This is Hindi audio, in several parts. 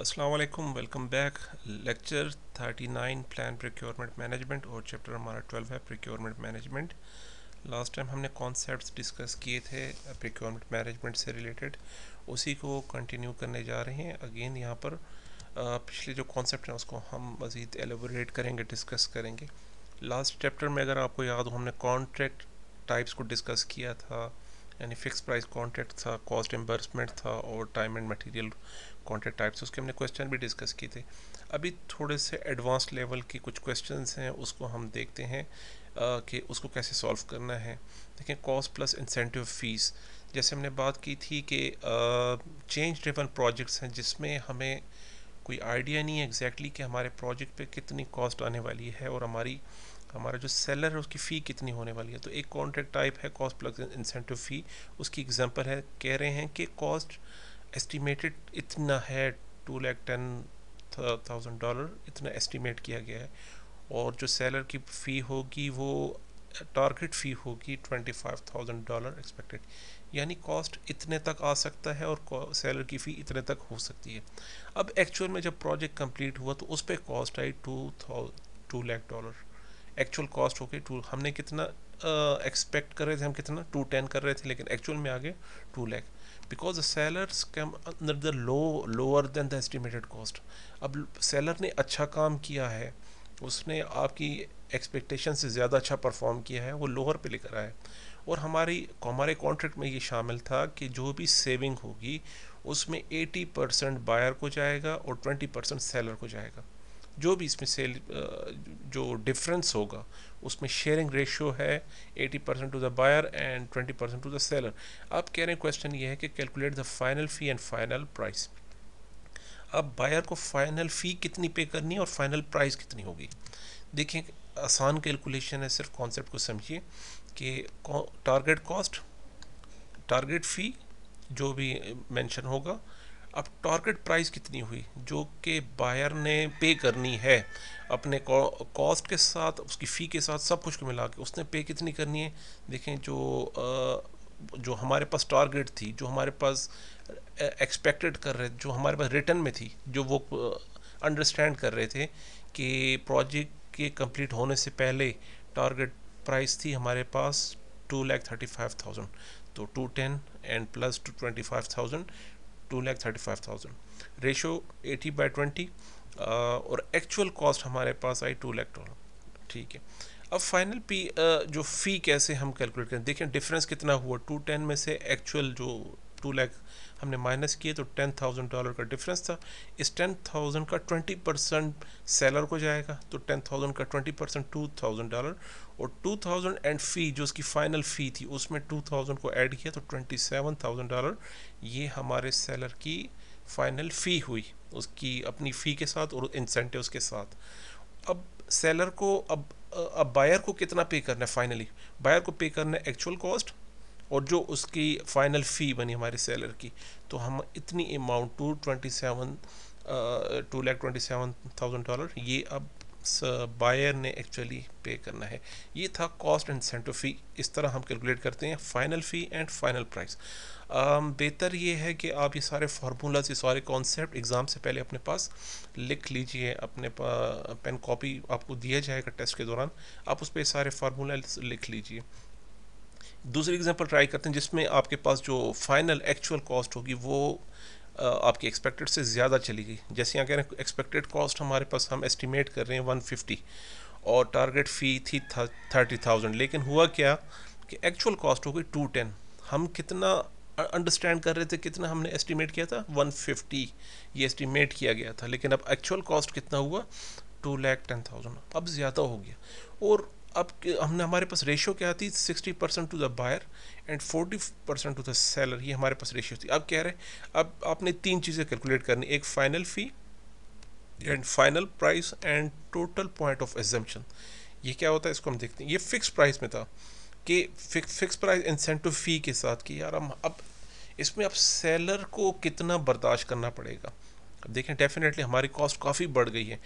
असलकम welcome back lecture 39 plan procurement management और चैप्टर हमारा 12 है प्रिक्योरमेंट मैनेजमेंट लास्ट टाइम हमने कॉन्सेप्ट्स डिस्कस किए थे प्रिक्योरमेंट मैनेजमेंट से रिलेटेड उसी को कंटिन्यू करने जा रहे हैं अगेन यहाँ पर पिछले जो कॉन्सेप्ट हैं उसको हम मज़ीद एलेबोरेट करेंगे डिस्कस करेंगे लास्ट चैप्टर में अगर आपको याद हो हमने कॉन्ट्रैक्ट टाइप्स को डिस्कस किया था यानी फिक्स प्राइस कॉन्ट्रैक्ट था कॉस्ट एम्बर्समेंट था और time and material contract types उसके हमने क्वेश्चन भी डिस्कस किए थे अभी थोड़े से एडवांस लेवल के कुछ क्वेश्चन हैं उसको हम देखते हैं कि उसको कैसे सॉल्व करना है देखें कॉस्ट प्लस इंसेंटिव फीस जैसे हमने बात की थी कि चेंज ड्रिवन प्रोजेक्ट्स हैं जिसमें हमें कोई आइडिया नहीं है एग्जैक्टली exactly कि हमारे प्रोजेक्ट पे कितनी कॉस्ट आने वाली है और हमारी तो हमारा जो सेलर है उसकी फ़ी कितनी होने वाली है तो एक कॉन्ट्रैक्ट टाइप है कॉस्ट प्लस इंसेंटिव फ़ी उसकी एग्जांपल है कह रहे हैं कि कॉस्ट एस्टिमेटेड इतना है two lakh ten thousand dollar इतना एस्टिमेट किया गया है और जो सेलर की फ़ी होगी वो टारगेट फ़ी होगी twenty five thousand dollar expected यानी कॉस्ट इतने तक आ सकता है और सैलर की फ़ी इतने तक हो सकती है अब एक्चुअल में जब प्रोजेक्ट कंप्लीट हुआ तो उस पर कॉस्ट आई two thou two lakh dollar actual cost होके टू हमने कितना एक्सपेक्ट uh, कर रहे थे हम कितना टू टेन कर रहे थे लेकिन एक्चुअल में आगे two lakh because the sellers came under the low lower than the estimated cost अब सेलर ने अच्छा काम किया है उसने आपकी एक्सपेक्टेशन से ज़्यादा अच्छा परफॉर्म किया है वो लोअर पे लेकर आए और हमारी हमारे कॉन्ट्रैक्ट में ये शामिल था कि जो भी सेविंग होगी उसमें 80 परसेंट बायर को जाएगा और 20 परसेंट सेलर को जाएगा जो भी इसमें सेल जो डिफरेंस होगा उसमें शेयरिंग रेशियो है 80 percent to the buyer and 20 percent to the seller अब कह रहे हैं क्वेश्चन ये है कि calculate the final fee and final price अब बायर को फाइनल फ़ी कितनी पे करनी है और फाइनल प्राइस कितनी होगी देखिए आसान कैलकुलेशन है सिर्फ कॉन्सेप्ट को समझिए कि टारगेट कॉस्ट टारगेट फ़ी जो भी मैंशन होगा अब टारगेट प्राइस कितनी हुई जो कि बायर ने पे करनी है अपने कॉस्ट के साथ उसकी फ़ी के साथ सब कुछ को मिला के उसने पे कितनी करनी है देखें जो आ, जो हमारे पास टारगेट थी जो हमारे पास एक्सपेक्टेड कर रहे जो हमारे पास रिटर्न में थी जो वो अंडरस्टैंड कर रहे थे कि प्रोजेक्ट के कंप्लीट होने से पहले टारगेट प्राइस थी हमारे पास two lakh thirty five thousand तो two ten and plus two twenty five thousand two lakh thirty five thousand ratio eighty by twenty और एक्चुअल कॉस्ट हमारे पास आई टू लैख डॉलर ठीक है अब फाइनल पी uh, जो फ़ी कैसे हम कैलकुलेट करें देखें डिफरेंस कितना हुआ टू टेन में से एक्चुअल जो टू लैख हमने माइनस किए तो टेन थाउजेंड डॉलर का डिफरेंस था इस टेन थाउजेंड का ट्वेंटी परसेंट सेलर को जाएगा तो टेन थाउजेंड का twenty percent two thousand dollar और 2000 एंड फ़ी जो उसकी फ़ाइनल फ़ी थी उसमें 2000 को ऐड किया तो 27000 डॉलर ये हमारे सेलर की फ़ाइनल फ़ी हुई उसकी अपनी फ़ी के साथ और इंसेंटिव के साथ अब सेलर को अब अब बायर को कितना पे करना है फाइनली बायर को पे करना है एक्चुअल कॉस्ट और जो उसकी फ़ाइनल फ़ी बनी हमारे सेलर की तो हम इतनी amount two twenty seven two lakh twenty seven thousand dollar ये अब बायर ने एक्चुअली पे करना है ये था कॉस्ट एंड सेंटर फ़ी इस तरह हम कैलकुलेट करते हैं final fee and final price बेहतर ये है कि आप ये सारे फार्मूलाज ये सारे कॉन्सेप्ट एग्ज़ाम से पहले अपने पास लिख लीजिए अपने पेन कॉपी आपको दिया जाएगा टेस्ट के दौरान आप उस पर सारे फार्मूला लिख लीजिए दूसरी एग्जांपल ट्राई करते हैं जिसमें आपके पास जो फाइनल एक्चुअल कॉस्ट होगी वो आपकी एक्सपेक्टेड से ज़्यादा चली गई जैसे यहाँ कह रहे हैं एक्सपेक्टेड कॉस्ट हमारे पास हम एस्टिमेट कर रहे हैं 150 और टारगेट फ़ी थी थर्टी थाउजेंड लेकिन हुआ क्या कि एक्चुअल कॉस्ट हो गई टू टेन हम कितना अंडरस्टैंड कर रहे थे कितना हमने एस्टिमेट किया था 150 ये एस्टिमेट किया गया था लेकिन अब एक्चुअल कॉस्ट कितना हुआ टू लैख टेन थाउजेंड अब ज़्यादा हो गया और अब हमने हमारे पास रेशियो क्या थी sixty percent to the buyer and forty percent to the seller ये हमारे पास रेशियो थी अब कह रहे अब आपने तीन चीज़ें कैलकुलेट करनी एक final fee and final price and total point of assumption ये क्या होता है इसको हम देखते हैं ये फिक्स प्राइस में था कि फिक्स प्राइस इंसेंटिव फ़ी के साथ कि यार हम अब इसमें अब सेलर को कितना बर्दाश्त करना पड़ेगा अब देखें डेफिनेटली हमारी कॉस्ट काफ़ी बढ़ गई है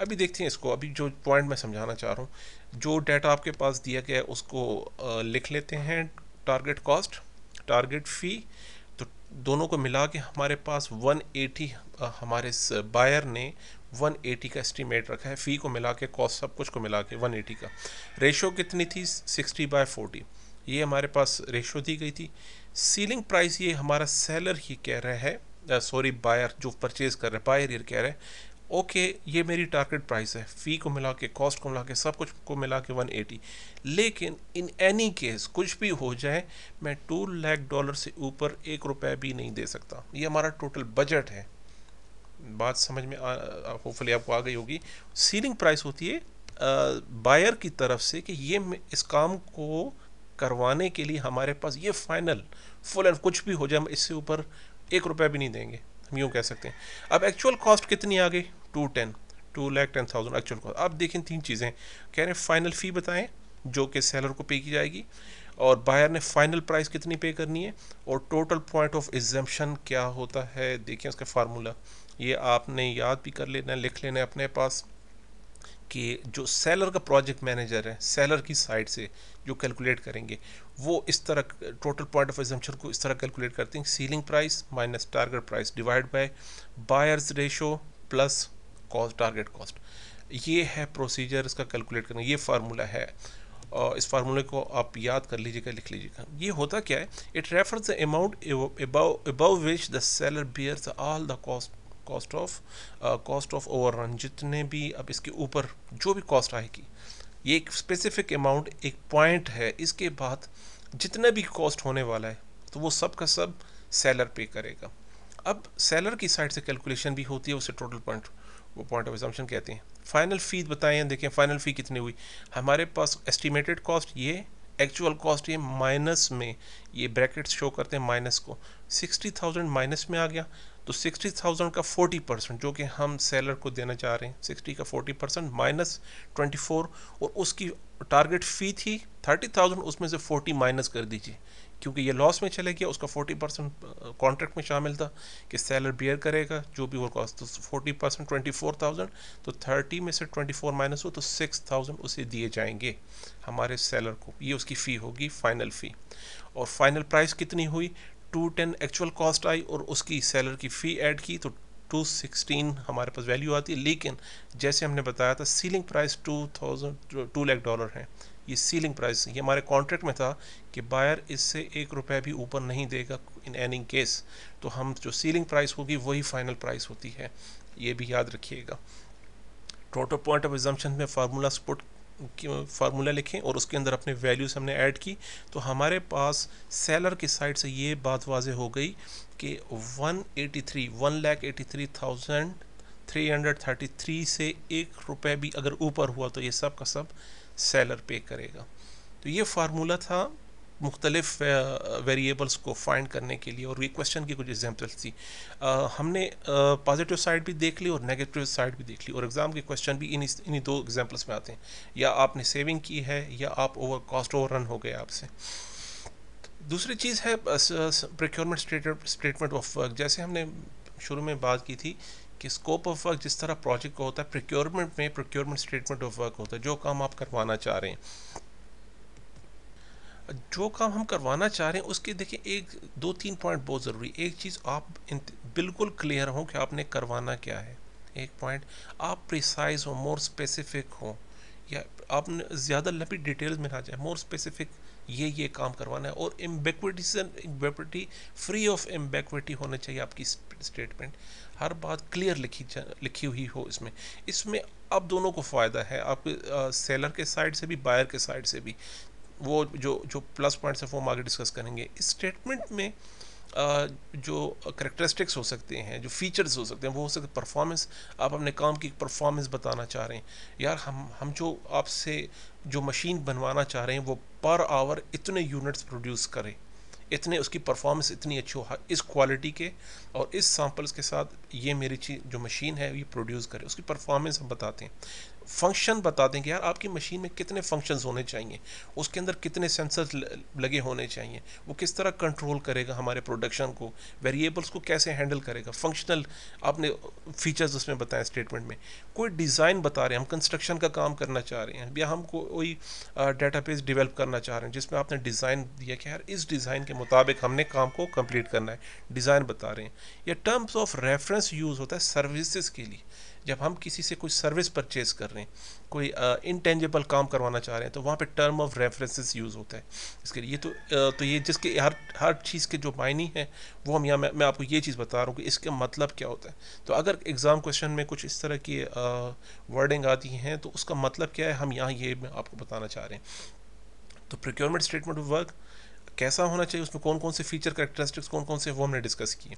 अभी देखते हैं इसको अभी जो पॉइंट मैं समझाना चाह रहा हूँ जो डाटा आपके पास दिया गया है उसको लिख लेते हैं टारगेट कॉस्ट टारगेट फ़ी तो दोनों को मिला के हमारे पास 180 हमारे बायर ने 180 का एस्टीमेट रखा है फ़ी को मिला के कॉस्ट सब कुछ को मिला के वन का रेशो कितनी थी सिक्सटी बाय फोर्टी ये हमारे पास रेशो दी गई थी सीलिंग प्राइस ये हमारा सेलर ही कह रहा है सॉरी बायर जो परचेज़ कर रहे हैं बायर ये कह रहे हैं ओके ये मेरी टारगेट प्राइस है फ़ी को मिला के कॉस्ट को मिला के सब कुछ को मिला के वन एटी लेकिन इन एनी केस कुछ भी हो जाए मैं टू लाख डॉलर से ऊपर एक रुपये भी नहीं दे सकता ये हमारा टोटल बजट है बात समझ में होपफुली आपको आ गई होगी सीलिंग प्राइस होती है बायर की तरफ से कि ये इस काम को करवाने के लिए हमारे पास ये फाइनल फुल एंड कुछ भी हो जाए हम इससे ऊपर एक रुपया भी नहीं देंगे हम यूँ कह सकते हैं अब एक्चुअल कॉस्ट कितनी आ गई two ten two lakh ten thousand actual cost अब देखें तीन चीज़ें कह रहे हैं फाइनल फ़ी बताएं जो कि सेलर को पे की जाएगी और बायर ने फाइनल प्राइस कितनी पे करनी है और टोटल पॉइंट ऑफ एग्जम्पन क्या होता है देखें उसका फार्मूला ये आपने याद भी कर लेना लिख लेना अपने पास कि जो सेलर का प्रोजेक्ट मैनेजर है सेलर की साइड से जो कैलकुलेट करेंगे वो इस तरह टोटल पॉइंट ऑफ एग्जम्पन को इस तरह कैलकुलेट करते हैं ceiling price minus target price divide by buyer's ratio plus cost target cost ये है प्रोसीजर इसका कैलकुलेट करना ये फार्मूला है इस फार्मूले को आप याद कर लीजिएगा लिख लीजिएगा ये होता क्या है it refers the amount above which the seller bears all the cost cost of cost of run जितने भी अब इसके ऊपर जो भी कॉस्ट आएगी ये एक स्पेसिफिक अमाउंट एक पॉइंट है इसके बाद जितना भी कॉस्ट होने वाला है तो वो सब का सब सेलर पे करेगा अब सेलर की साइड से कैलकुलेशन भी होती है उसे टोटल पॉइंट वो पॉइंट ऑफ एजम्पन कहते हैं फाइनल फ़ीस बताएं देखें फाइनल फ़ी कितनी हुई हमारे पास एस्टिमेटेड कॉस्ट ये एक्चुअल कॉस्ट ये माइनस में ये ब्रैकेट शो करते हैं माइनस को सिक्सटी थाउजेंड माइनस में आ गया तो सिक्सटी थाउजेंड का फोर्टी परसेंट जो कि हम सेलर को देना चाह रहे हैं सिक्सटी का forty percent minus twenty four और उसकी टारगेट फ़ी थी थर्टी थाउजेंड उसमें से फोर्टी माइनस कर दीजिए क्योंकि ये लॉस में चले गया उसका फोर्टी परसेंट कॉन्ट्रैक्ट में शामिल था कि सेलर बियर करेगा जो भी वो कॉस्ट तो forty percent twenty four thousand तो थर्टी में से ट्वेंटी फोर माइनस हो तो सिक्स थाउजेंड उसे दिए जाएंगे हमारे सेलर को ये उसकी फ़ी होगी फाइनल फ़ी और फाइनल प्राइस कितनी हुई टू टेन एक्चुअल कॉस्ट आई और उसकी सेलर की फ़ी ऐड की तो 216 हमारे पास वैल्यू आती है लेकिन जैसे हमने बताया था ceiling price 2000 two lakh dollar है ये सीलिंग प्राइस ये हमारे कॉन्ट्रैक्ट में था कि बायर इससे एक रुपये भी ऊपर नहीं देगा इन एनी केस तो हम जो सीलिंग प्राइस होगी वही फाइनल प्राइस होती है ये भी याद रखिएगा टोटल पॉइंट ऑफ एग्जाम्पन में फार्मूला सपोर्ट फार्मूला लिखें और उसके अंदर अपने वैल्यूज़ हमने ऐड की तो हमारे पास सेलर की साइड से ये बात वाज हो गई कि 183 one lakh eighty three thousand three hundred thirty three से एक रुपये भी अगर ऊपर हुआ तो ये सब का सब सेलर पे करेगा तो ये फार्मूला था मुख्तलिफ वेरिएबल्स को फाइंड करने के लिए और ये क्वेश्चन की कुछ एग्जाम्पल्स थी आ, हमने पॉजिटिव साइड भी देख ली और नेगेटिव साइड भी देख ली और एग्ज़ाम के क्वेश्चन भी इन्हीं इन्हीं दो एग्जाम्पल्स में आते हैं या आपने सेविंग की है या आप ओवर कॉस्ट ओवर रन हो गए आपसे दूसरी चीज़ है प्रिक्योरमेंट स्टेटमेंट ऑफ वर्क जैसे हमने शुरू में बात की थी कि स्कोप ऑफ वर्क जिस तरह प्रोजेक्ट का होता है प्रोक्योरमेंट में प्रोक्योरमेंट स्टेटमेंट ऑफ वर्क होता है जो काम आप करवाना चाह रहे हैं जो काम हम करवाना चाह रहे हैं उसके देखिए एक दो तीन पॉइंट बहुत ज़रूरी एक चीज़ आप बिल्कुल क्लियर हो कि आपने करवाना क्या है एक पॉइंट आप प्रिसाइज हो मोर स्पेसिफिक हो या आपने ज़्यादा लंबी डिटेल्स में ना जाए मोर स्पेसिफिक ये ये काम करवाना है और एम्बेक्विटी से एम्बेक्विटी फ्री ऑफ एम्बेक्विटी होना चाहिए आपकी स्टेटमेंट हर बात क्लियर लिखी लिखी हुई हो इसमें इसमें आप दोनों को फ़ायदा है आप सेलर के साइड से भी बायर के साइड से भी वो जो जो प्लस पॉइंट्स है वो हम आगे डिस्कस करेंगे इस स्टेटमेंट में आ, जो करेक्टरिस्टिक्स हो सकते हैं जो फीचर्स हो सकते हैं वो हो सकते हैं परफॉर्मेंस आप अपने काम की परफॉर्मेंस बताना चाह रहे हैं यार हम हम जो आपसे जो मशीन बनवाना चाह रहे हैं वो पर आवर इतने यूनिट्स प्रोड्यूस करें इतने उसकी परफॉर्मेंस इतनी अच्छी हो हाँ, इस क्वालिटी के और इस सैम्पल्स के साथ ये मेरी चीज जो मशीन है ये प्रोड्यूस करे उसकी परफॉर्मेंस हम बताते हैं फंक्शन बता दें कि यार आपकी मशीन में कितने फंक्शंस होने चाहिए उसके अंदर कितने सेंसर लगे होने चाहिए वो किस तरह कंट्रोल करेगा हमारे प्रोडक्शन को वेरिएबल्स को कैसे हैंडल करेगा फंक्शनल आपने फीचर्स उसमें बताएं स्टेटमेंट में कोई डिज़ाइन बता रहे हैं हम कंस्ट्रक्शन का काम करना चाह रहे हैं या हम कोई डाटा बेस डिवेल्प करना चाह रहे हैं जिसमें आपने डिज़ाइन दिया कि यार इस डिज़ाइन के मुताबिक हमने काम को कम्प्लीट करना है डिज़ाइन बता रहे हैं या टर्म्स ऑफ रेफरेंस यूज़ होता है सर्विसेज के लिए जब हम किसी से कोई सर्विस परचेज कर रहे हैं कोई इंटेंजेबल uh, काम करवाना चाह रहे हैं तो वहाँ पे टर्म ऑफ रेफरेंसेस यूज़ होता है इसके लिए तो uh, तो ये जिसके हर हर चीज़ के जो मायने हैं वो हम यहाँ मैं, मैं आपको ये चीज़ बता रहा हूँ कि इसका मतलब क्या होता है तो अगर एग्ज़ाम क्वेश्चन में कुछ इस तरह की वर्डिंग आती हैं तो उसका मतलब क्या है हम यहाँ ये मैं आपको बताना चाह रहे हैं तो प्रिक्योरमेंट स्टेटमेंट ऑफ वर्क कैसा होना चाहिए उसमें कौन कौन से फीचर करेक्टरिस्टिक्स कौन कौन से वो हमने डिस्कस किए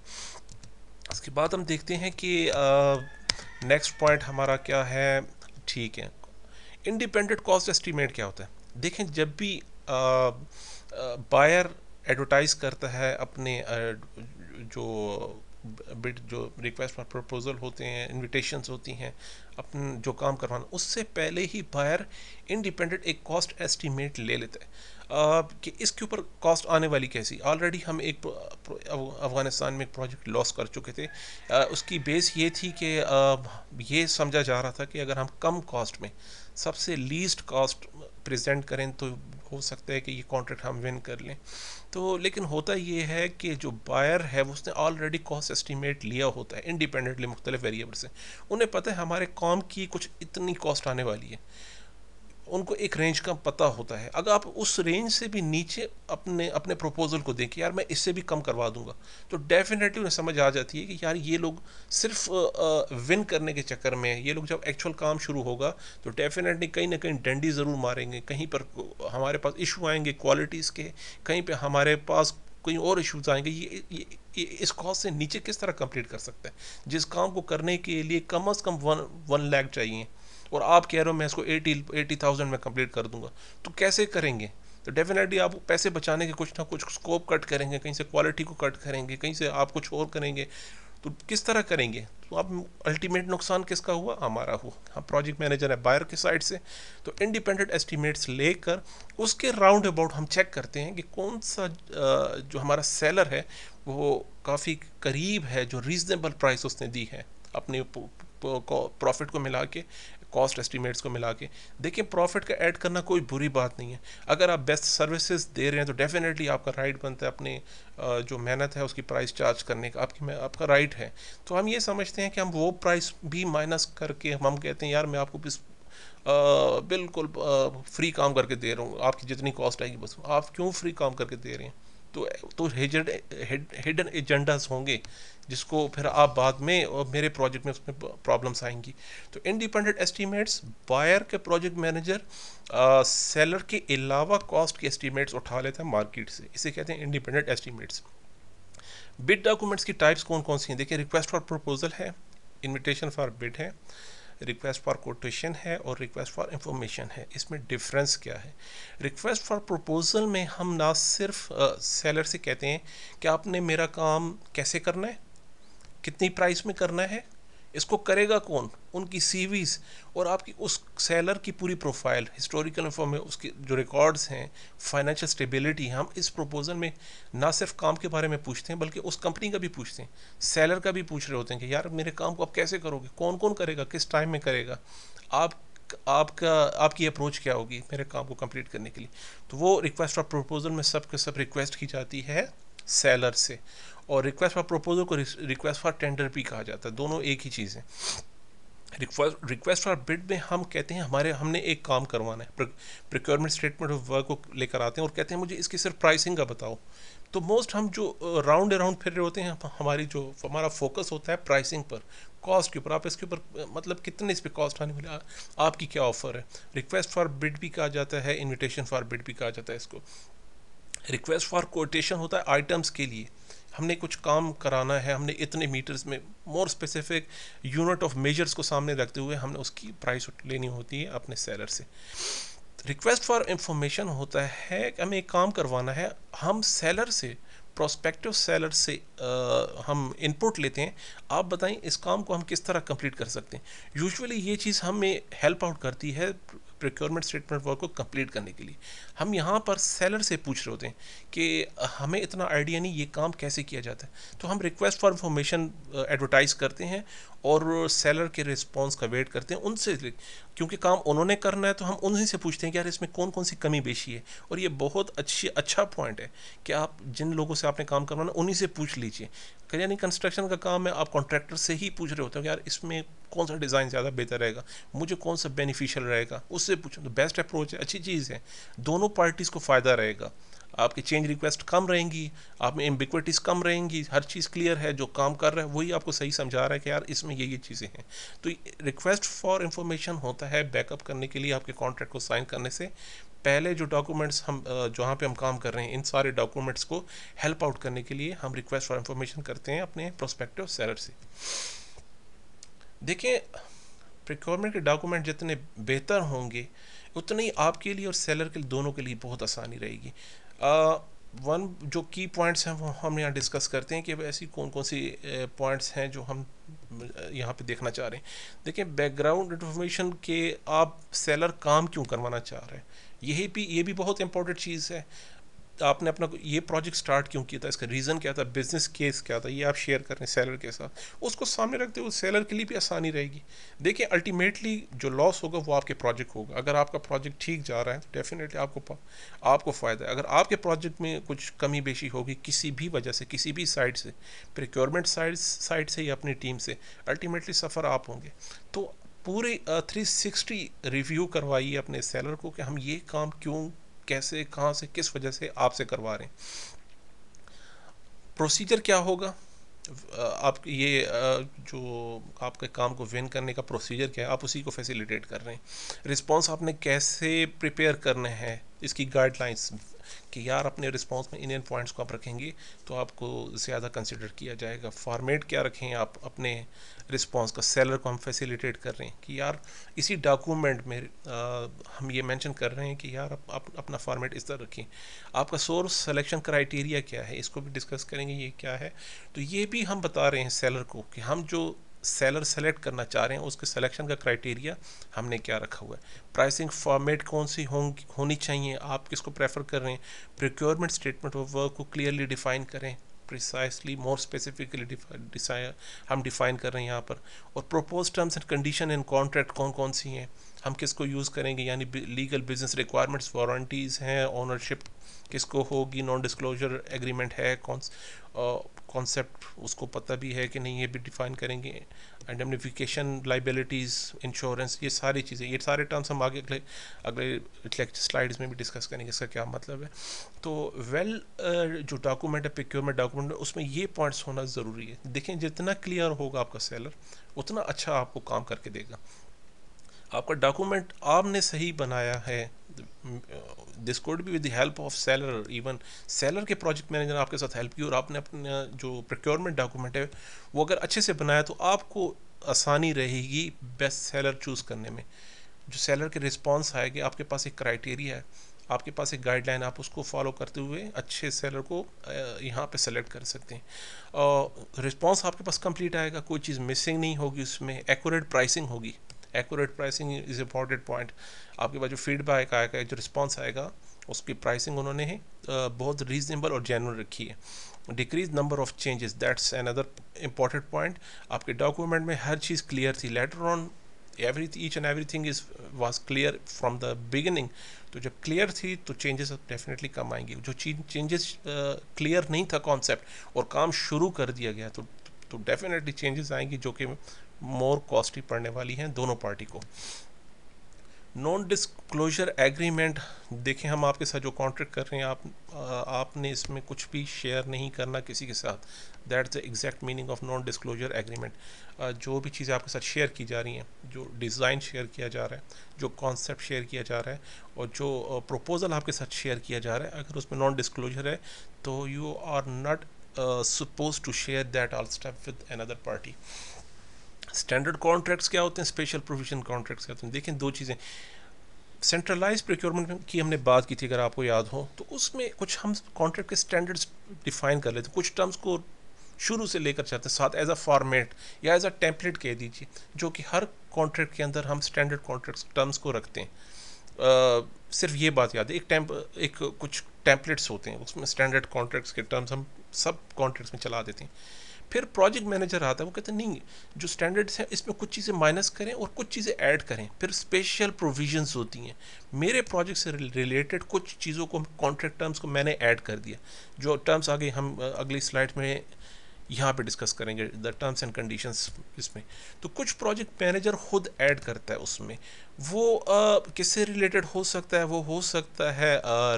उसके बाद हम देखते हैं कि नेक्स्ट पॉइंट हमारा क्या है ठीक है इंडिपेंडेंट कॉस्ट एस्टीमेट क्या होता है देखें जब भी बायर एडवर्टाइज करता है अपने uh, जो बिट जो रिक्वेस्ट फॉर प्रपोजल होते हैं इनविटेशन होती हैं अपन जो काम करवाना उससे पहले ही बायर इंडिपेंडेंट एक कॉस्ट एस्टीमेट ले लेता है कि इसके ऊपर कॉस्ट आने वाली कैसी ऑलरेडी हम एक अफ़गानिस्तान में एक प्रोजेक्ट लॉस कर चुके थे आ, उसकी बेस ये थी कि ये समझा जा रहा था कि अगर हम कम कॉस्ट में सबसे लीस्ट कॉस्ट प्रेजेंट करें तो हो सकता है कि ये कॉन्ट्रैक्ट हम विन कर लें तो लेकिन होता ये है कि जो बायर है उसने ऑलरेडी कॉस्ट एस्टीमेट लिया होता है इंडिपेंडेंटली मुख्तलिफ वेरिएबल से उन्हें पता है हमारे कॉम की कुछ इतनी कॉस्ट आने वाली है उनको एक रेंज का पता होता है अगर आप उस रेंज से भी नीचे अपने अपने प्रपोजल को देखें यार मैं इससे भी कम करवा दूंगा तो डेफिनेटली उन्हें समझ आ जाती है कि यार ये लोग सिर्फ विन करने के चक्कर में ये लोग जब एक्चुअल काम शुरू होगा तो डेफिनेटली कहीं ना कहीं डंडी ज़रूर मारेंगे कहीं पर हमारे पास इशू आएंगे क्वालिटीज़ के कहीं पर हमारे पास कोई और इश्यूज आएंगे ये, ये इस कॉस्ट से नीचे किस तरह कंप्लीट कर सकते हैं जिस काम को करने के लिए कम अज़ कम वन वन लैक चाहिए और आप कह रहे हो मैं इसको एटी एटी थाउजेंड में कंप्लीट कर दूंगा तो कैसे करेंगे तो डेफिनेटली आप पैसे बचाने के कुछ ना कुछ स्कोप कट करेंगे कहीं से क्वालिटी को कट करेंगे कहीं से आप कुछ और करेंगे तो किस तरह करेंगे तो आप अल्टीमेट नुकसान किसका हुआ हमारा हुआ हाँ प्रोजेक्ट मैनेजर है बायर के साइड से तो इंडिपेंडेंट एस्टिमेट्स लेकर उसके राउंड अबाउट हम चेक करते हैं कि कौन सा जो हमारा सेलर है वो काफ़ी करीब है जो रीजनेबल प्राइस उसने दी है अपने प्रॉफिट को मिला के कॉस्ट एस्टीमेट्स को मिला के देखिए प्रॉफिट का ऐड करना कोई बुरी बात नहीं है अगर आप बेस्ट सर्विसेज दे रहे हैं तो डेफिनेटली आपका राइट बनता है अपने जो मेहनत है उसकी प्राइस चार्ज करने का आपकी आपका राइट है तो हम ये समझते हैं कि हम वो प्राइस भी माइनस करके हम कहते हैं यार मैं आपको इस बिल्कुल फ्री काम करके दे रहा हूँ आपकी जितनी कॉस्ट आएगी बस आप क्यों फ्री काम करके दे रहे हैं तो तो हेजड हिडन एजेंडाज होंगे जिसको फिर आप बाद में और मेरे प्रोजेक्ट में उसमें प्रॉब्लम्स आएंगी तो इंडिपेंडेंट एस्टीमेट्स बायर के प्रोजेक्ट मैनेजर सेलर के अलावा कॉस्ट के एस्टीमेट्स उठा लेते हैं मार्केट से इसे कहते हैं इंडिपेंडेंट एस्टीमेट्स बिड डॉक्यूमेंट्स की टाइप्स कौन कौन सी हैं देखिए रिक्वेस्ट फॉर प्रपोजल है इन्विटेशन फॉर बिड है रिक्वेस्ट फॉर कोटेशन है और रिक्वेस्ट फॉर इंफॉर्मेशन है इसमें डिफरेंस क्या है रिक्वेस्ट फॉर प्रपोजल में हम ना सिर्फ सेलर से कहते हैं कि आपने मेरा काम कैसे करना है कितनी प्राइस में करना है इसको करेगा कौन उनकी सीवीज़ और आपकी उस सेलर की पूरी प्रोफाइल हिस्टोरिकल इन्फॉर्मे उसके जो रिकॉर्ड्स हैं फाइनेंशियल स्टेबिलिटी हम इस प्रपोज़ल में ना सिर्फ काम के बारे में पूछते हैं बल्कि उस कंपनी का भी पूछते हैं सेलर का भी पूछ रहे होते हैं कि यार मेरे काम को आप कैसे करोगे कौन कौन करेगा किस टाइम में करेगा आप आपका आपकी अप्रोच क्या होगी मेरे काम को कंप्लीट करने के लिए तो वो रिक्वेस्ट और प्रपोज़ल में सब के सब रिक्वेस्ट की जाती है सेलर से और रिक्वेस्ट फॉर प्रपोजल को रिक्वेस्ट फॉर टेंडर भी कहा जाता है दोनों एक ही चीज़ है रिक्वेस्ट रिक्वेस्ट फॉर बिड में हम कहते हैं हमारे हमने एक काम करवाना है प्रिक्योरमेंट स्टेटमेंट ऑफ वर्क को लेकर आते हैं और कहते हैं मुझे इसकी सिर्फ प्राइसिंग का बताओ तो मोस्ट हम जो राउंड अराउंड फिर रहे होते हैं हमारी जो हमारा फोकस होता है प्राइसिंग पर कॉस्ट के ऊपर आप इसके ऊपर मतलब कितने इस पर कॉस्ट आने वाले आपकी क्या ऑफर है रिक्वेस्ट फॉर बिड भी कहा जाता है इन्विटेशन फॉर बिड भी कहा जाता है इसको रिक्वेस्ट फॉर कोटेशन होता है आइटम्स के लिए हमने कुछ काम कराना है हमने इतने मीटर्स में more specific unit of measures को सामने रखते हुए हमने उसकी प्राइस लेनी होती है अपने सेलर से रिक्वेस्ट फॉर इंफॉर्मेशन होता है कि हमें एक काम करवाना है हम सेलर से प्रोस्पेक्टिव सेलर से आ, हम इनपुट लेते हैं आप बताएं इस काम को हम किस तरह कंप्लीट कर सकते हैं यूजुअली ये चीज़ हमें हेल्प आउट करती है प्रोक्योरमेंट स्टेटमेंट वर्क को कंप्लीट करने के लिए हम यहाँ पर सेलर से पूछ रहे होते हैं कि हमें इतना आइडिया नहीं ये काम कैसे किया जाता है तो हम रिक्वेस्ट फॉर इंफॉर्मेशन एडवर्टाइज करते हैं और सेलर के रिस्पॉन्स का वेट करते हैं उनसे क्योंकि काम उन्होंने करना है तो हम उन्हीं से पूछते हैं कि यार इसमें कौन कौन सी कमी बेशी है और ये बहुत अच्छी अच्छा पॉइंट है कि आप जिन लोगों से आपने काम करवाना उन्हीं से पूछ लीजिए यानी कंस्ट्रक्शन का काम है आप कॉन्ट्रैक्टर से ही पूछ रहे होते हो कि यार इसमें कौन सा डिज़ाइन ज़्यादा बेहतर रहेगा मुझे कौन सा बेनिफिशियल रहेगा उससे पूछो तो बेस्ट अप्रोच है अच्छी चीज़ है दोनों पार्टीज़ को फ़ायदा रहेगा आपकी चेंज रिक्वेस्ट कम रहेंगी आप में एम्बिक्विटीज़ कम रहेंगी हर चीज़ क्लियर है जो काम कर रहा है वही आपको सही समझा रहा है कि यार इसमें ये ये चीज़ें हैं तो रिक्वेस्ट फॉर इंफॉर्मेशन होता है बैकअप करने के लिए आपके कॉन्ट्रैक्ट को साइन करने से पहले जो डॉक्यूमेंट्स हम जहाँ पे हम काम कर रहे हैं इन सारे डॉक्यूमेंट्स को हेल्प आउट करने के लिए हम रिक्वेस्ट फॉर इंफॉर्मेशन करते हैं अपने प्रोस्पेक्टिव सेलर से देखिए प्रिक्योरमेंट के डॉक्यूमेंट जितने बेहतर होंगे उतने ही आपके लिए और सेलर के लिए दोनों के लिए बहुत आसानी रहेगी वन जो की पॉइंट्स हैं वो हम यहाँ डिस्कस करते हैं कि ऐसी कौन कौन सी पॉइंट्स हैं जो हम यहाँ पे देखना चाह रहे हैं देखिए बैकग्राउंड इन्फॉर्मेशन के आप सेलर काम क्यों करवाना चाह रहे हैं यही भी ये भी बहुत इंपॉर्टेंट चीज़ है आपने अपना ये प्रोजेक्ट स्टार्ट क्यों किया था इसका रीज़न क्या था बिजनेस केस क्या था ये आप शेयर करें सेलर के साथ उसको सामने रखते हुए सेलर के लिए भी आसानी रहेगी देखिए अल्टीमेटली जो लॉस होगा वो आपके प्रोजेक्ट होगा अगर आपका प्रोजेक्ट ठीक जा रहा है तो डेफिनेटली आपको आपको फ़ायदा है अगर आपके प्रोजेक्ट में कुछ कमी बेशी होगी किसी भी वजह से किसी भी साइड से प्रिक्योरमेंट साइड साइड से या अपनी टीम से अल्टीमेटली सफ़र आप होंगे तो पूरे थ्री सिक्सटी रिव्यू करवाइए अपने सेलर को कि हम ये काम क्यों कैसे कहाँ से किस वजह से आपसे करवा रहे हैं प्रोसीजर क्या होगा आप ये जो आपके काम को विन करने का प्रोसीजर क्या है आप उसी को फैसिलिटेट कर रहे हैं रिस्पांस आपने कैसे प्रिपेयर करने हैं इसकी गाइडलाइंस कि यार अपने रिस्पॉन्स में इन इन पॉइंट्स को आप रखेंगे तो आपको ज़्यादा कंसिडर किया जाएगा फॉर्मेट क्या रखें आप अपने रिस्पॉन्स का सेलर को हम फैसिलिटेट कर रहे हैं कि यार इसी डॉक्यूमेंट में आ, हम ये मैंशन कर रहे हैं कि यार आप, आप अपना फॉर्मेट इस तरह रखें आपका सोर्स सेलेक्शन क्राइटेरिया क्या है इसको भी डिस्कस करेंगे ये क्या है तो ये भी हम बता रहे हैं सेलर को कि हम जो सेलर सेलेक्ट करना चाह रहे हैं उसके सिलेक्शन का क्राइटेरिया हमने क्या रखा हुआ है प्राइसिंग फॉर्मेट कौन सी हो, होनी चाहिए आप किसको प्रेफर कर रहे हैं प्रिक्योरमेंट स्टेटमेंट ऑफ वर्क को क्लियरली डिफाइन करें प्रिसाइसली मोर स्पेसिफिकली हम डिफाइन कर रहे हैं यहाँ पर और propose terms and condition and contract कौन कौन सी हैं हम किसको यूज़ करेंगे यानी लीगल बिजनेस रिक्वायरमेंट्स वारंटीज़ हैं ओनरशिप किसको होगी नॉन डिस्क्लोजर एग्रीमेंट है कौन कॉन्सेप्ट उसको पता भी है कि नहीं ये भी डिफाइन करेंगे आइडेंटिफिकेशन लाइबिलिटीज़ इंश्योरेंस ये सारी चीज़ें ये सारे टर्म्स हम आगे अगले अगले स्लाइड्स में भी डिस्कस करेंगे इसका क्या मतलब है तो वेल well, जो डॉक्यूमेंट है प्रिक्योरमेंट डॉक्यूमेंट है उसमें ये पॉइंट्स होना ज़रूरी है देखें जितना क्लियर होगा आपका सेलर उतना अच्छा आपको काम करके देगा आपका डॉक्यूमेंट आपने सही बनाया है दिस कोड भी with the help of seller even seller के प्रोजेक्ट मैनेजर आपके साथ हेल्प की और आपने अपना जो प्रोक्योरमेंट डॉक्यूमेंट है वो अगर अच्छे से बनाया तो आपको आसानी रहेगी बेस्ट सेलर चूज़ करने में जो सेलर के रिस्पॉन्स आएगी आपके पास एक क्राइटेरिया है आपके पास एक गाइडलाइन आप उसको फॉलो करते हुए अच्छे सेलर को यहाँ पे सेलेक्ट कर सकते हैं रिस्पॉन्स आपके पास कंप्लीट आएगा कोई चीज़ मिसिंग नहीं होगी उसमें एक्यूरेट प्राइसिंग होगी accurate pricing is important point आपके पास जो फीडबैक आएगा जो रिस्पॉन्स आएगा उसकी प्राइसिंग उन्होंने बहुत रीजनेबल और जेनुअन रखी है decrease number of changes that's an other important point आपके डॉक्यूमेंट में हर चीज़ क्लियर थी letter on every each and every thing is was clear from the beginning तो जब क्लियर थी तो चेंजेस डेफिनेटली कम आएंगे जो चीज चेंजेस क्लियर नहीं था कॉन्सेप्ट और काम शुरू कर दिया गया तो तो डेफिनेटली चेंजेस आएंगे जो कि मोर कॉस्टली पड़ने वाली हैं दोनों पार्टी को नॉन डिस्क्लोजर एग्रीमेंट देखें हम आपके साथ जो कॉन्ट्रैक्ट कर रहे हैं आप आपने इसमें कुछ भी शेयर नहीं करना किसी के साथ that the exact meaning of non disclosure agreement जो भी चीज़ें आपके साथ शेयर की जा रही हैं जो डिज़ाइन शेयर किया जा रहा है जो कॉन्सेप्ट शेयर किया जा रहा है और जो प्रपोज़ल आपके साथ शेयर किया जा रहा है अगर उसमें नॉन डिस्क्लोजर है तो you are not suppose to share that all step with another party standard contracts क्या होते हैं स्पेशल प्रोविजन कॉन्ट्रैक्ट्स क्या होते हैं देखें दो चीज़ें सेंट्रलाइज प्रोक्योरमेंट की हमने बात की थी अगर आपको याद हो तो उसमें कुछ हम कॉन्ट्रैक्ट के स्टैंडर्ड्स डिफाइन कर लेते हैं कुछ टर्म्स को शुरू से लेकर चलते हैं साथ एज अ फॉर्मेट या एज अ टेम्पलेट कह दीजिए जो कि हर कॉन्ट्रैक्ट के अंदर हम स्टैंडर्ड कॉन्ट्रैक्ट टर्म्स को रखते हैं आ, सिर्फ ये बात याद है एक टैंप एक कुछ टैंपलेट्स होते हैं उसमें स्टैंडर्ड कॉन्ट्रैक्ट्स के टर्म्स हम सब कॉन्ट्रैक्ट्स में चला देते हैं फिर प्रोजेक्ट मैनेजर आता है वो कहते हैं नहीं जो स्टैंडर्ड्स हैं इसमें कुछ चीज़ें माइनस करें और कुछ चीज़ें ऐड करें फिर स्पेशल प्रोविजंस होती हैं मेरे प्रोजेक्ट से रिलेटेड कुछ चीज़ों को कॉन्ट्रैक्ट टर्म्स को मैंने ऐड कर दिया जो टर्म्स आगे हम अगली स्लाइड में यहाँ पे डिस्कस करेंगे द टर्म्स एंड कंडीशंस इसमें तो कुछ प्रोजेक्ट मैनेजर खुद ऐड करता है उसमें वो uh, किससे रिलेटेड हो सकता है वो हो सकता है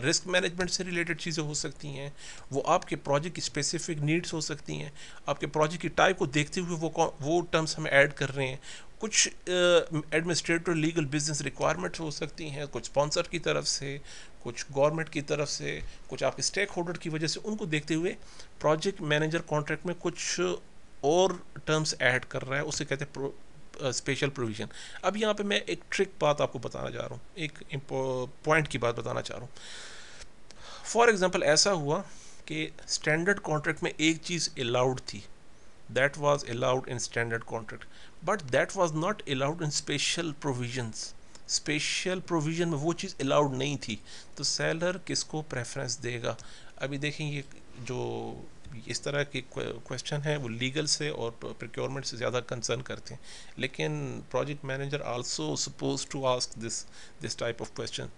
रिस्क uh, मैनेजमेंट से रिलेटेड चीज़ें हो सकती हैं वो आपके प्रोजेक्ट की स्पेसिफिक नीड्स हो सकती हैं आपके प्रोजेक्ट की टाइप को देखते हुए वो वो टर्म्स हम ऐड कर रहे हैं कुछ एडमिनिस्ट्रेटर लीगल बिजनेस रिक्वायरमेंट्स हो सकती हैं कुछ स्पॉन्सर की तरफ से कुछ गवर्नमेंट की तरफ से कुछ आपके स्टेक होल्डर की वजह से उनको देखते हुए प्रोजेक्ट मैनेजर कॉन्ट्रैक्ट में कुछ और टर्म्स ऐड कर रहा है उसे कहते हैं प्रो, स्पेशल प्रोविज़न अब यहाँ पे मैं एक ट्रिक बात आपको बताना चाह रहा हूँ एक पॉइंट की बात बताना चाह रहा हूँ फॉर एग्ज़ाम्पल ऐसा हुआ कि स्टैंडर्ड कॉन्ट्रैक्ट में एक चीज़ अलाउड थी that was allowed in standard contract but that was not allowed in special provisions special provision में वो चीज़ अलाउड नहीं थी तो सेलर किसको प्रेफरेंस देगा अभी देखें ये जो इस तरह के क्वेश्चन है वो लीगल से और प्रिक्योरमेंट से ज़्यादा कंसर्न करते हैं लेकिन project manager also suppose to ask this this type of question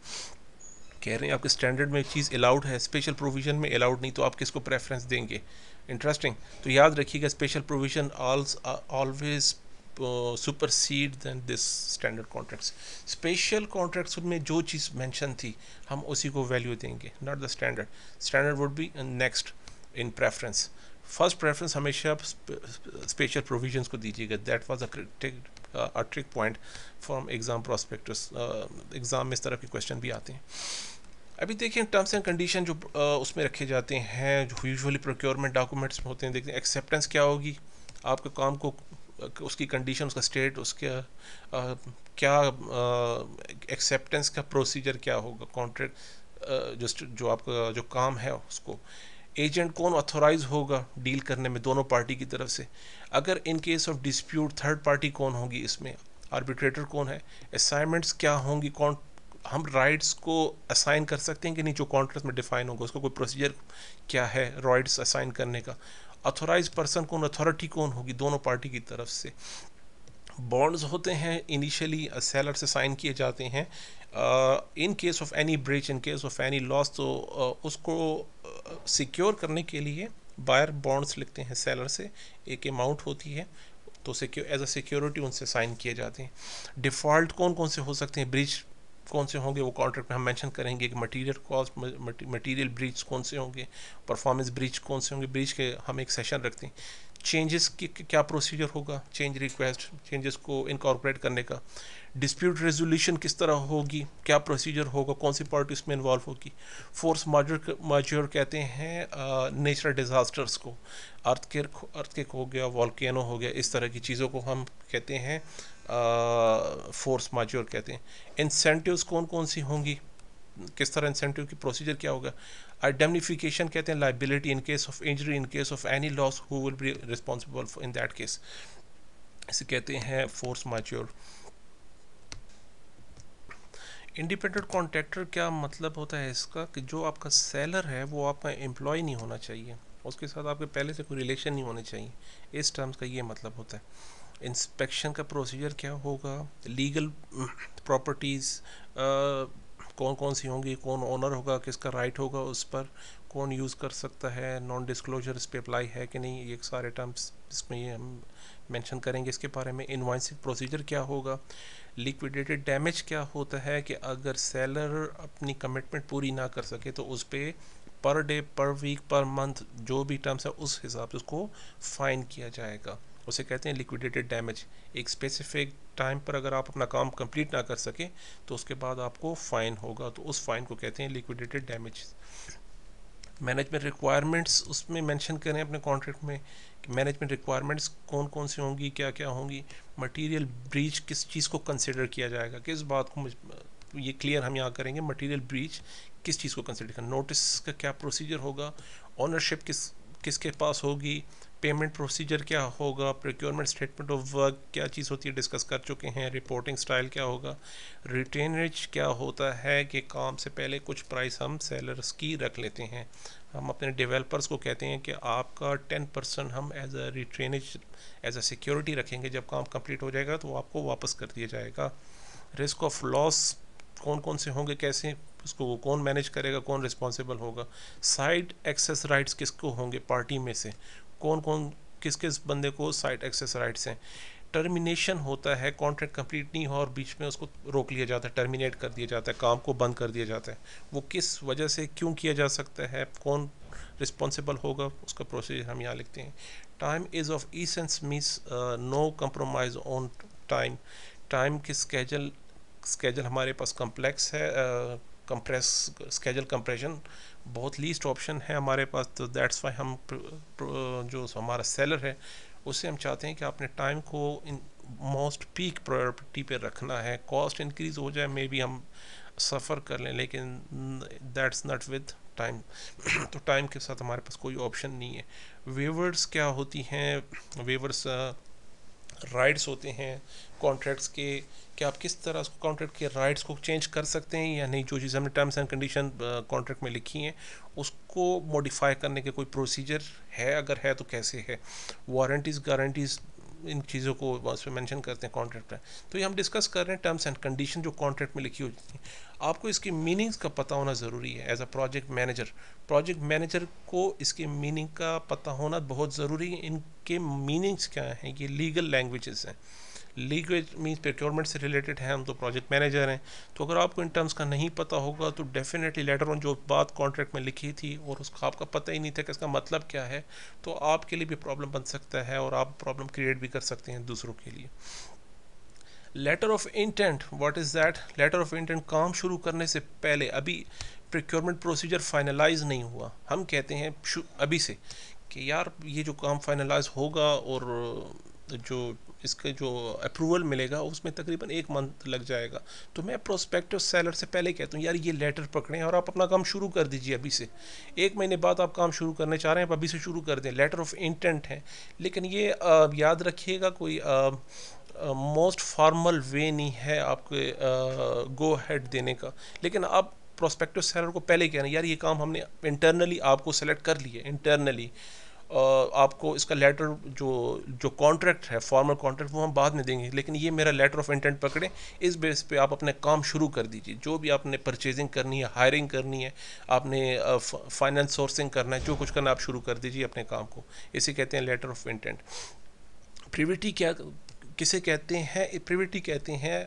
कह रहे हैं आपके स्टैंडर्ड में एक चीज़ अलाउड है स्पेशल प्रोविज़न में अलाउड नहीं तो आप किसको प्रेफरेंस देंगे इंटरेस्टिंग तो याद रखिएगा special provision always supersede than this standard contracts special contracts में जो चीज़ मेंशन थी हम उसी को वैल्यू देंगे not the standard standard would be next in preference first preference हमेशा स्पेशल प्रोविजंस को दीजिएगा that was a trick point from exam prospectus exam में इस तरह के क्वेश्चन भी आते हैं अभी देखिए टर्म्स एंड कंडीशन जो आ, uh, उसमें रखे जाते हैं जो यूजली प्रोक्योरमेंट डॉक्यूमेंट्स में होते हैं देखते हैं एक्सेप्टेंस क्या होगी आपके काम को उसकी कंडीशन उसका स्टेट उसके आ, क्या एक्सेप्टेंस का प्रोसीजर क्या होगा कॉन्ट्रैक्ट जो जो आपका जो काम है उसको एजेंट कौन ऑथोराइज होगा डील करने में दोनों पार्टी की तरफ से अगर in case of dispute third party कौन होगी इसमें आर्बिट्रेटर कौन है असाइनमेंट्स क्या होंगी कौन हम राइट्स को असाइन कर सकते हैं कि नहीं जो कॉन्ट्रैक्ट में डिफाइन होगा उसका कोई प्रोसीजर क्या है राइट्स असाइन करने का अथोराइज पर्सन कौन अथॉरिटी कौन होगी दोनों पार्टी की तरफ से बॉन्ड्स होते हैं इनिशियली सेलर से साइन किए जाते हैं in case of any breach in case of any loss तो uh, उसको सिक्योर uh, करने के लिए बायर बॉन्ड्स लिखते हैं सेलर से एक अमाउंट होती है तो सिक्योर एज अ सिक्योरिटी उनसे साइन किए जाते हैं डिफ़ॉल्ट कौन कौन से हो सकते हैं ब्रिज कौन से होंगे वो कॉन्ट्रैक्ट में हम मेंशन करेंगे कि मटेरियल कॉस्ट मटेरियल ब्रीच कौन से होंगे परफॉर्मेंस ब्रीच कौन से होंगे ब्रीच के हम एक सेशन रखते हैं चेंजेस की क्या प्रोसीजर होगा चेंज रिक्वेस्ट चेंजेस को इनकॉर्पोरेट करने का डिस्प्यूट रेजोल्यूशन किस तरह होगी क्या प्रोसीजर होगा कौन सी पार्टी इसमें इन्वॉल्व होगी फोर्स माजर माजर कहते हैं नेचुरल डिज़ास्टर्स को अर्थ के अर्थ के हो गया वॉल्केनो हो गया इस तरह की चीज़ों को हम कहते हैं फोर्स माच्योर कहते हैं इंसेंटिवस कौन कौन सी होंगी किस तरह इंसेंटिव की प्रोसीजर क्या होगा आइडेंटिफिकेशन कहते हैं liability in case of injury in case of any loss who will be responsible in that case इसे कहते हैं फोर्स माच्योर इंडिपेंडेंट कॉन्ट्रैक्टर क्या मतलब होता है इसका कि जो आपका सेलर है वो आपका एम्प्लॉय नहीं होना चाहिए उसके साथ आपके पहले से कोई रिलेशन नहीं होने चाहिए इस टर्म्स का ये मतलब होता है इंस्पेक्शन का प्रोसीजर क्या होगा लीगल प्रॉपर्टीज़ कौन कौन सी होंगी कौन ओनर होगा किसका राइट होगा उस पर कौन यूज़ कर सकता है नॉन डिस्क्लोजर इस पर अप्लाई है कि नहीं ये सारे टर्म्स इसमें ये हम मेंशन करेंगे इसके बारे में इन्वाइसिंग प्रोसीजर क्या होगा लिक्विडेटेड डैमेज क्या होता है कि अगर सेलर अपनी कमिटमेंट पूरी ना कर सके तो उस पर पर डे पर वीक पर मंथ जो भी टर्म्स है उस हिसाब से उसको फ़ाइन किया जाएगा उसे कहते हैं लिक्विडेटेड डैमेज एक स्पेसिफिक टाइम पर अगर आप अपना काम कंप्लीट ना कर सकें तो उसके बाद आपको फ़ाइन होगा तो उस फ़ाइन को कहते हैं लिक्विडेटेड डैमेज मैनेजमेंट रिक्वायरमेंट्स उसमें मेंशन करें अपने कॉन्ट्रैक्ट में मैनेजमेंट रिक्वायरमेंट्स कौन कौन सी होंगी क्या क्या होंगी मटीरियल ब्रीच किस चीज़ को कंसिडर किया जाएगा किस बात को ये क्लियर हम यहाँ करेंगे मटेरियल ब्रीच किस चीज़ को कंसिडर करना नोटिस का क्या प्रोसीजर होगा ऑनरशिप किस किसके पास होगी पेमेंट प्रोसीजर क्या होगा प्रोक्योरमेंट स्टेटमेंट ऑफ वर्क क्या चीज़ होती है डिस्कस कर चुके हैं रिपोर्टिंग स्टाइल क्या होगा रिटेनरेज क्या होता है कि काम से पहले कुछ प्राइस हम सेलर्स की रख लेते हैं हम अपने डेवलपर्स को कहते हैं कि आपका टेन परसेंट हम as a retainage as a security रखेंगे जब काम कंप्लीट हो जाएगा तो आपको वापस कर दिया जाएगा रिस्क ऑफ लॉस कौन कौन से होंगे कैसे उसको वो कौन मैनेज करेगा कौन रिस्पॉन्सिबल होगा साइड एक्सेस राइट्स किसको होंगे पार्टी में से कौन कौन किस किस बंदे को साइट एक्सेस राइट्स हैं टर्मिनेशन होता है कॉन्ट्रैक्ट कंप्लीट नहीं हो और बीच में उसको रोक लिया जाता है टर्मिनेट कर दिया जाता है काम को बंद कर दिया जाता है वो किस वजह से क्यों किया जा सकता है कौन रिस्पॉन्सिबल होगा उसका प्रोसीजर हम यहाँ लिखते हैं time is of essence means no compromise on time time के स्केजल स्केजल हमारे पास कम्प्लेक्स है कंप्रेस स्केजल कंप्रेशन बहुत लीस्ट ऑप्शन है हमारे पास तो दैट्स वाई हम प्र, प्र, जो हमारा सेलर है उससे हम चाहते हैं कि आपने टाइम को इन मोस्ट पीक प्रायोरिटी पे रखना है कॉस्ट इंक्रीज हो जाए मे बी हम सफ़र कर लें लेकिन दैट्स नॉट विद टाइम तो टाइम के साथ हमारे पास कोई ऑप्शन नहीं है वेवर्स क्या होती हैं वेवर्स राइड्स uh, होते हैं कॉन्ट्रैक्ट्स के कि आप किस तरह उसको कॉन्ट्रैक्ट के राइट्स को चेंज कर सकते हैं या नहीं जो चीज़ हमने टर्म्स एंड कंडीशन कॉन्ट्रैक्ट में लिखी हैं उसको मॉडिफाई करने के कोई प्रोसीजर है अगर है तो कैसे है वारंटीज़ गारंटीज़ इन चीज़ों को उसमें मैंशन करते हैं कॉन्ट्रैक्ट में तो ये हम डिस्कस कर रहे हैं टर्म्स एंड कंडीशन जो कॉन्ट्रैक्ट में लिखी होती हैं आपको इसकी मीनिंग्स का पता होना ज़रूरी है as a project manager project manager को इसके मीनिंग का पता होना बहुत ज़रूरी है इनके मीनिंग्स क्या हैं ये लीगल लैंग्वेजेस हैं लीगेज मींस प्रोक्योरमेंट से रिलेटेड हैं हम तो प्रोजेक्ट मैनेजर हैं तो अगर आपको इन टर्म्स का नहीं पता होगा तो डेफिनेटली लेटर ऑन जो बात कॉन्ट्रैक्ट में लिखी थी और उसका आपका पता ही नहीं था कि इसका मतलब क्या है तो आपके लिए भी प्रॉब्लम बन सकता है और आप प्रॉब्लम क्रिएट भी कर सकते हैं दूसरों के लिए letter of intent what is that letter of intent काम शुरू करने से पहले अभी प्रिक्योरमेंट प्रोसीजर फाइनलाइज नहीं हुआ हम कहते हैं अभी से कि यार ये जो काम फाइनलाइज होगा और जो इसके जो अप्रूवल मिलेगा उसमें तकरीबन एक मंथ लग जाएगा तो मैं प्रोस्पेक्टिव सेलर से पहले कहता हूँ यार ये लेटर पकड़ें और आप अपना काम शुरू कर दीजिए अभी से एक महीने बाद आप काम शुरू करने चाह रहे हैं आप अभी से शुरू कर दें लेटर ऑफ इंटेंट है लेकिन ये आ, याद रखिएगा कोई मोस्ट फॉर्मल वे नहीं है आपके गो हेड देने का लेकिन आप प्रोस्पेक्टिव सेलर को पहले कह रहे हैं यार ये काम हमने इंटरनली आपको सेलेक्ट कर लिए इंटरनली आपको इसका लेटर जो जो कॉन्ट्रैक्ट है फॉर्मल कॉन्ट्रैक्ट वो हम बाद में देंगे लेकिन ये मेरा लेटर ऑफ इंटेंट पकड़ें इस बेस पे आप अपने काम शुरू कर दीजिए जो भी आपने परचेजिंग करनी है हायरिंग करनी है आपने फाइनेंस सोर्सिंग करना है जो कुछ करना आप शुरू कर दीजिए अपने काम को इसे कहते हैं लेटर ऑफ इंटेंट प्रिविटी क्या किसे कहते हैं प्रिविटी कहते हैं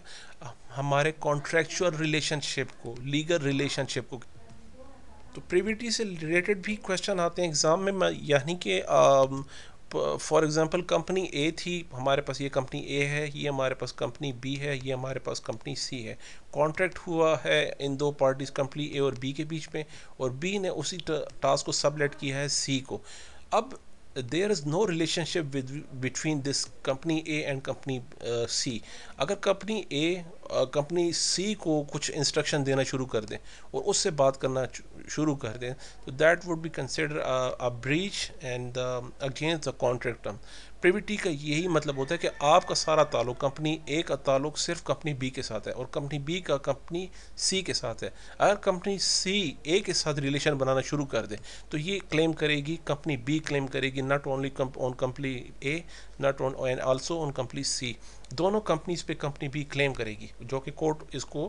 हमारे कॉन्ट्रेक्चुअल रिलेशनशिप को लीगल रिलेशनशिप को तो प्रिविटी से रिलेटेड भी क्वेश्चन आते हैं एग्ज़ाम में यानी कि फॉर एग्ज़ाम्पल कंपनी ए थी हमारे पास ये कंपनी ए है ये हमारे पास कंपनी बी है ये हमारे पास कंपनी सी है कॉन्ट्रैक्ट हुआ है इन दो पार्टीज़ कंपनी ए और बी के बीच में और बी ने उसी टास्क को सबलेट किया है सी को अब there is no relationship between this company A and company C अगर कंपनी ए कंपनी सी को कुछ इंस्ट्रक्शन देना शुरू कर दें और उससे बात करना शुरू कर दें तो that would be consider a breach and against the contract term privity का यही मतलब होता है कि आपका सारा ताल्लुक कंपनी ए का ताल्लुक सिर्फ कंपनी बी के साथ है और कंपनी बी का कंपनी सी के साथ है अगर कंपनी सी ए के साथ रिलेशन बनाना शुरू कर दे तो ये क्लेम करेगी कंपनी बी क्लेम करेगी not only on company A not on and also on company C दोनों कंपनीज पे कंपनी बी क्लेम करेगी जो कि कोर्ट इसको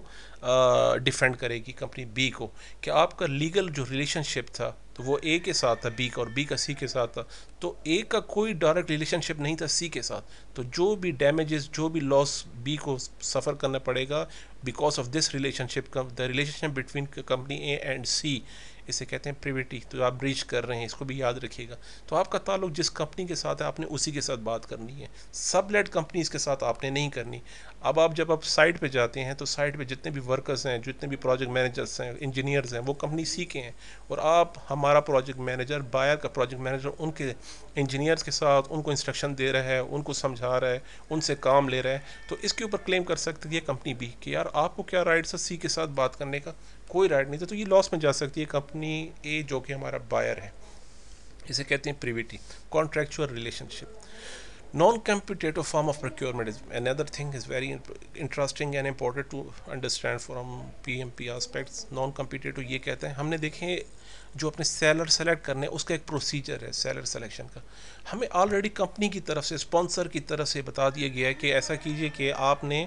डिफेंड करेगी कंपनी बी को कि आपका लीगल जो रिलेशनशिप था तो वो ए के साथ था बी का और बी का सी के साथ था तो ए का कोई डायरेक्ट रिलेशनशिप नहीं था सी के साथ तो जो भी डैमेजेस जो भी लॉस बी को सफ़र करना पड़ेगा because of this relationship the relationship between company A and C इसे कहते हैं प्रिविटी तो आप ब्रिज कर रहे हैं इसको भी याद रखिएगा तो आपका ताल्लुक जिस कंपनी के साथ है आपने उसी के साथ बात करनी है सब लेट कंपनीज के साथ आपने नहीं करनी अब आप जब आप साइट पर जाते हैं तो साइट पर जितने भी वर्कर्स हैं जितने भी प्रोजेक्ट मैनेजर्स हैं इंजीनियर्स हैं वो कंपनी सीखे हैं और आप हमारा प्रोजेक्ट मैनेजर बायर का प्रोजेक्ट मैनेजर उनके इंजीनियर्स के साथ उनको इंस्ट्रक्शन दे रहा है उनको समझा रहा है उनसे काम ले रहा है तो इसके ऊपर क्लेम कर सकती है कंपनी भी कि यार आपको क्या राइट्स है सी के साथ बात करने का कोई राइट नहीं था तो ये लॉस में जा सकती है कंपनी ए जो कि हमारा बायर है इसे कहते हैं privity contractual relationship non competitive form of procurement is another thing is very interesting and important to understand from P M P aspects non competitive ये कहते हैं हमने देखें जो अपने सेलर सेलेक्ट करने हैं उसका एक प्रोसीजर है सेलर सेलेक्शन का हमें ऑलरेडी कंपनी की तरफ से स्पॉन्सर की तरफ से बता दिया गया है कि ऐसा कीजिए कि आपने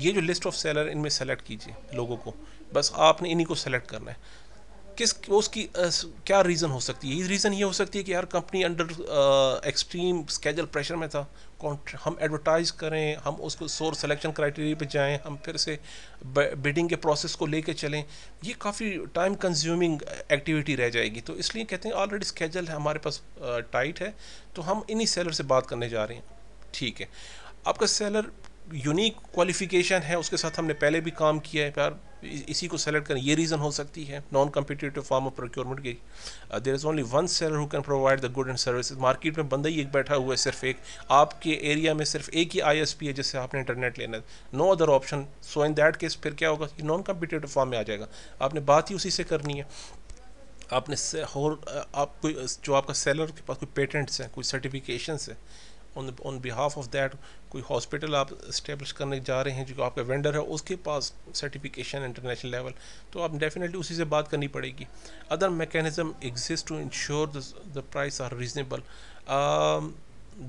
ये जो लिस्ट ऑफ सेलर इनमें सेलेक्ट कीजिए लोगों को बस आपने इन्हीं को सेलेक्ट करना है किस उसकी आ, क्या रीज़न हो सकती है रीज़न ये हो सकती है कि यार company under extreme schedule pressure में था हम एडवर्टाइज़ करें हम उसको सोर्स सिलेक्शन क्राइटेरिया पे जाएं हम फिर से बिडिंग के प्रोसेस को लेके चलें ये काफ़ी टाइम कंज्यूमिंग एक्टिविटी रह जाएगी तो इसलिए कहते हैं ऑलरेडी स्केजल है हमारे पास टाइट है तो हम इन्हीं सेलर से बात करने जा रहे हैं ठीक है आपका सेलर यूनिक क्वालिफिकेशन है उसके साथ हमने पहले भी काम किया है यार इसी को सेलेक्ट करें ये रीज़न हो सकती है non competitive form of procurement की there is only one seller who can provide the good and service market में बंदा ही एक बैठा हुआ है सिर्फ एक आपके एरिया में सिर्फ एक ही आई एस पी है जिससे आपने इंटरनेट लेना है no other option so in that case फिर क्या होगा नॉन कम्पिटेटिव फॉर्म में आ जाएगा आपने बात ही उसी से करनी है आपने होल uh, आप कोई जो आपका सेलर के पास कोई पेटेंट्स हैं कोई सर्टिफिकेशन है on on behalf of that कोई हॉस्पिटल आप इस्टेब्लिश करने जा रहे हैं जो आपका वेंडर है उसके पास सर्टिफिकेशन इंटरनेशनल लेवल तो आप डेफिनेटली उसी से बात करनी पड़ेगी other mechanism exist to ensure the price are reasonable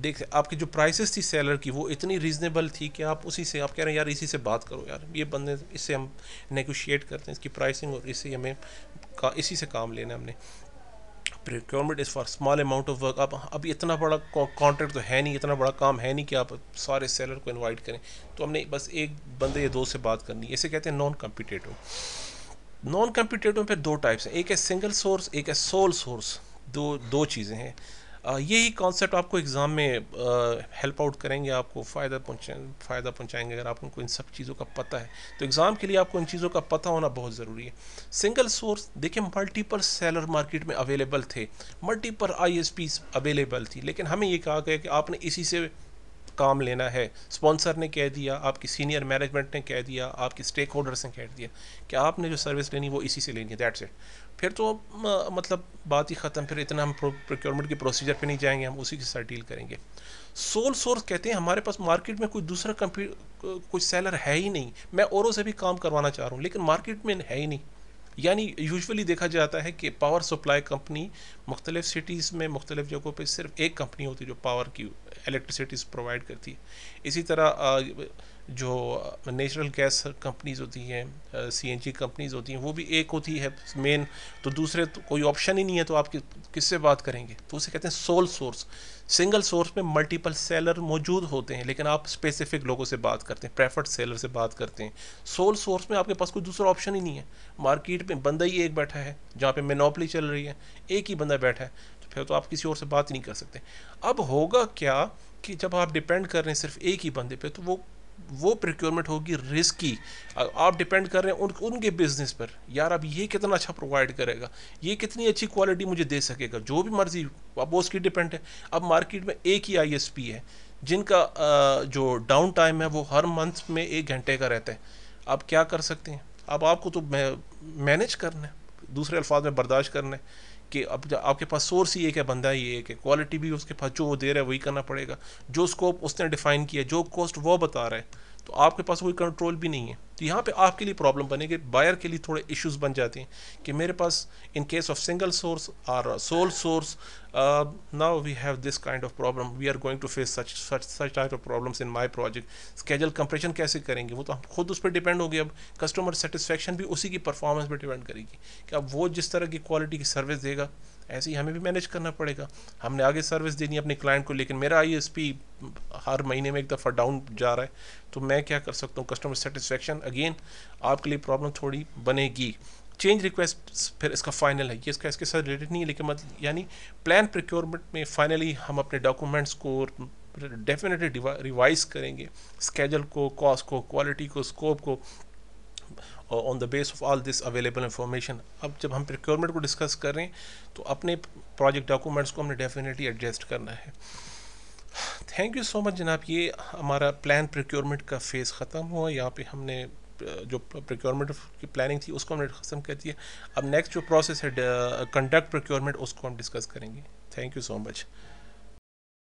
देख आपकी जो प्राइसेस थी सेलर की वो इतनी रीजनेबल थी कि आप उसी से आप कह रहे हैं यार इसी से बात करो यार ये बंदे इससे हम नेगोशिएट करते हैं इसकी प्राइसिंग और इसी हमें का इसी से काम लेना हमने procurement is for small amount of work आप अभी इतना बड़ा कॉन्ट्रैक्ट तो है नहीं इतना बड़ा काम है नहीं कि आप सारे सेलर को इनवाइट करें तो हमने बस एक बंदे या दो से बात करनी है इसे कहते हैं नॉन कम्पिटेटिव नॉन कम्पिटेटिव में फिर दो टाइप्स हैं एक है सिंगल सोर्स एक है सोल सोर्स दो दो चीज़ें हैं यही कॉन्सेप्ट आपको एग्ज़ाम में हेल्प आउट करेंगे आपको फ़ायदा पहुँचा फ़ायदा पहुँचाएंगे अगर आपको इन सब चीज़ों का पता है तो एग्ज़ाम के लिए आपको इन चीज़ों का पता होना बहुत ज़रूरी है सिंगल सोर्स देखिए मल्टीपल सेलर मार्केट में अवेलेबल थे मल्टीपल आई अवेलेबल थी लेकिन हमें ये कहा गया कि आपने इसी से काम लेना है स्पॉन्सर ने कह दिया आपकी सीनियर मैनेजमेंट ने कह दिया आपके स्टेक होल्डर्स ने कह दिया कि आपने जो सर्विस लेनी वो इसी से लेनी है दैट्स इट फिर तो मतलब बात ही ख़त्म फिर इतना हम प्रोक्योरमेंट के प्रोसीजर पे नहीं जाएंगे हम उसी के साथ डील करेंगे सोल सोर्स कहते हैं हमारे पास मार्केट में कोई दूसरा कंपनी कोई सेलर है ही नहीं मैं औरों से भी काम करवाना चाह रहा हूँ लेकिन मार्केट में है ही नहीं यानी यूजुअली देखा जाता है कि पावर सप्लाई कंपनी मुख्तलिफ सिटीज़ में मुख्तलिफ जगहों पर सिर्फ एक कंपनी होती है जो पावर की इलेक्ट्रिसिटीज़ प्रोवाइड करती है इसी तरह जो नेचुरल गैस कंपनीज होती हैं सीएनजी कंपनीज होती हैं वो भी एक होती है मेन तो दूसरे तो कोई ऑप्शन ही नहीं है तो आप किससे बात करेंगे तो उसे कहते हैं सोल सोर्स सिंगल सोर्स में मल्टीपल सेलर मौजूद होते हैं लेकिन आप स्पेसिफिक लोगों से बात करते हैं प्रेफर्ड सेलर से बात करते हैं सोल सोर्स में आपके पास कोई दूसरा ऑप्शन ही नहीं है मार्केट में बंदा ही एक बैठा है जहाँ पर मेनोपली चल रही है एक ही बंदा बैठा है तो फिर तो आप किसी और से बात नहीं कर सकते अब होगा क्या कि जब आप डिपेंड कर रहे हैं सिर्फ एक ही बंदे पे तो वो वो प्रिक्योरमेंट होगी रिस्की आप डिपेंड कर रहे हैं उन उनके बिजनेस पर यार अब ये कितना अच्छा प्रोवाइड करेगा ये कितनी अच्छी क्वालिटी मुझे दे सकेगा जो भी मर्जी अब वो उसकी डिपेंड है अब मार्केट में एक ही आईएसपी है जिनका जो डाउन टाइम है वो हर मंथ में एक घंटे का रहता है आप क्या कर सकते हैं अब आपको तो मैनेज करना है दूसरे अल्फाज में बर्दाश्त करना है कि अब आपके पास सोर्स ही एक है बंदा ही एक है क्वालिटी भी उसके पास जो वो दे रहा है वही करना पड़ेगा जो स्कोप उसने डिफाइन किया जो कॉस्ट वो बता रहा है तो आपके पास कोई कंट्रोल भी नहीं है तो यहाँ पे आपके लिए प्रॉब्लम बनेगी बायर के लिए थोड़े इश्यूज बन जाते हैं कि मेरे पास in case of single source और sole source now we have this kind of problem we are going to face such such such type of problems in my project schedule compression कैसे करेंगे वो तो हम खुद उस पर डिपेंड होगी अब कस्टमर सेटिस्फेक्शन भी उसी की परफॉर्मेंस पर डिपेंड करेगी कि अब वो जिस तरह की क्वालिटी की सर्विस देगा ऐसे ही हमें भी मैनेज करना पड़ेगा हमने आगे सर्विस देनी है अपने क्लाइंट को लेकिन मेरा आई हर महीने में एक दफ़ा डाउन जा रहा है तो मैं क्या कर सकता हूँ कस्टमर सेटिस्फेक्शन अगेन आपके लिए प्रॉब्लम थोड़ी बनेगी चेंज रिक्वेस्ट फिर इसका फाइनल है ये इसका इसके साथ रिलेटेड नहीं है लेकिन मतलब यानी प्लान प्रिक्योरमेंट में फाइनली हम अपने डॉक्यूमेंट्स को डेफिनेटली रिवाइज करेंगे स्केजल को कॉस्ट को क्वालिटी को स्कोप को और on the base of all this available information अब जब हम प्रिक्योरमेंट को डिस्कस कर रहे हैं तो अपने प्रोजेक्ट डॉक्यूमेंट्स को हमने डेफिनेटली एडजस्ट करना है थैंक यू सो मच जनाब ये हमारा प्लान प्रिक्योरमेंट का फेज़ ख़त्म हुआ यहाँ पे हमने जो प्रिक्योरमेंट की प्लानिंग थी उसको हमने ख़त्म कर दिया अब नेक्स्ट जो प्रोसेस है कंडक्ट प्रिक्योरमेंट उसको हम डिस्कस करेंगे थैंक यू सो मच